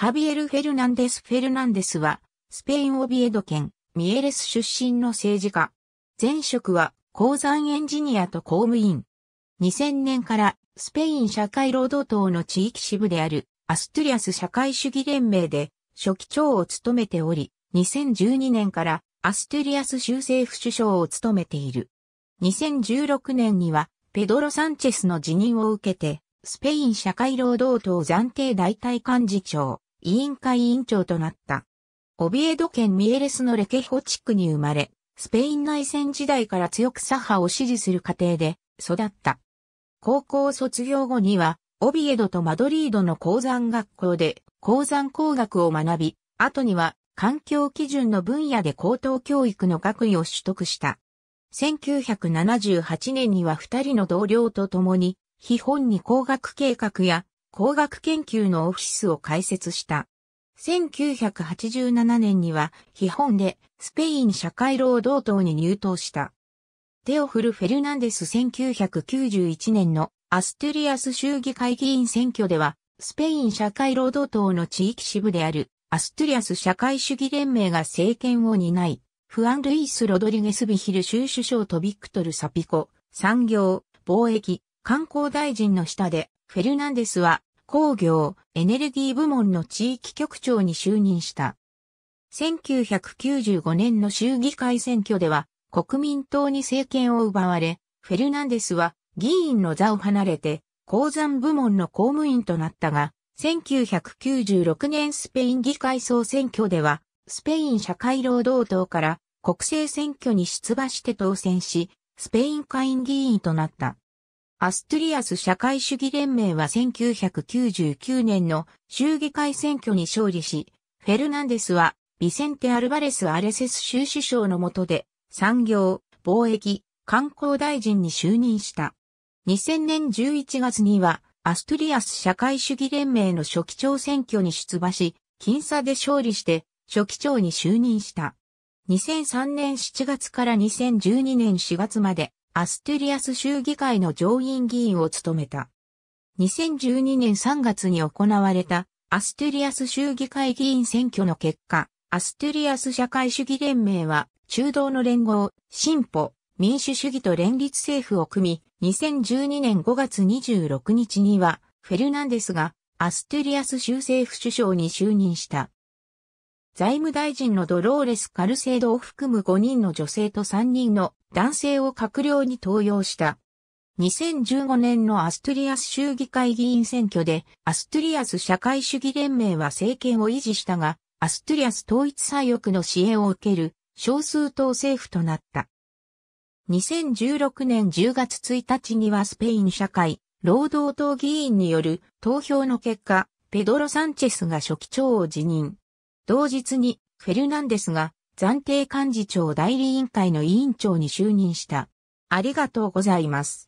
ハビエル・フェルナンデス・フェルナンデスは、スペイン・オビエド県、ミエレス出身の政治家。前職は、鉱山エンジニアと公務員。2000年から、スペイン社会労働党の地域支部である、アストゥリアス社会主義連盟で、書記長を務めており、2012年から、アストゥリアス州政府首相を務めている。2016年には、ペドロ・サンチェスの辞任を受けて、スペイン社会労働党暫定代替幹事長、委員会委員長となった。オビエド県ミエレスのレケホ地区に生まれ、スペイン内戦時代から強く左派を支持する過程で育った。高校卒業後には、オビエドとマドリードの鉱山学校で鉱山工学を学び、後には環境基準の分野で高等教育の学位を取得した。1978年には二人の同僚と共に、非本に工学計画や工学研究のオフィスを開設した。1987年には、日本でスペイン社会労働党に入党した。テオフル・フェルナンデス1991年のアストゥリアス州議会議員選挙では、スペイン社会労働党の地域支部であるアストゥリアス社会主義連盟が政権を担い、フアン・ルイス・ロドリゲス・ビヒル州首相とビクトル・サピコ、産業、貿易、観光大臣の下でフェルナンデスは工業、エネルギー部門の地域局長に就任した。1995年の衆議会選挙では国民党に政権を奪われ、フェルナンデスは議員の座を離れて鉱山部門の公務員となったが、1996年スペイン議会総選挙では、スペイン社会労働党から国政選挙に出馬して当選し、スペイン下院議員となった。アストリアス社会主義連盟は1999年の衆議会選挙に勝利し、フェルナンデスはビセンテ・アルバレス・アレセス州首相の下で産業、貿易、観光大臣に就任した。2000年11月にはアストリアス社会主義連盟の初期長選挙に出馬し、僅差で勝利して初期長に就任した。2003年7月から2012年4月までアストゥリアス州議会の上院議員を務めた。2012年3月に行われたアストゥリアス州議会議員選挙の結果、アストゥリアス社会主義連盟は中道の連合、進歩、民主主義と連立政府を組み、2012年5月26日には、フェルナンデスがアストゥリアス州政府首相に就任した。財務大臣のドローレス・カルセードを含む5人の女性と3人の男性を閣僚に登用した。2015年のアストリアス州議会議員選挙で、アストリアス社会主義連盟は政権を維持したが、アストリアス統一左翼の支援を受ける少数党政府となった。2016年10月1日にはスペイン社会、労働党議員による投票の結果、ペドロ・サンチェスが書記長を辞任。同日にフェルナンデスが暫定幹事長代理委員会の委員長に就任した。ありがとうございます。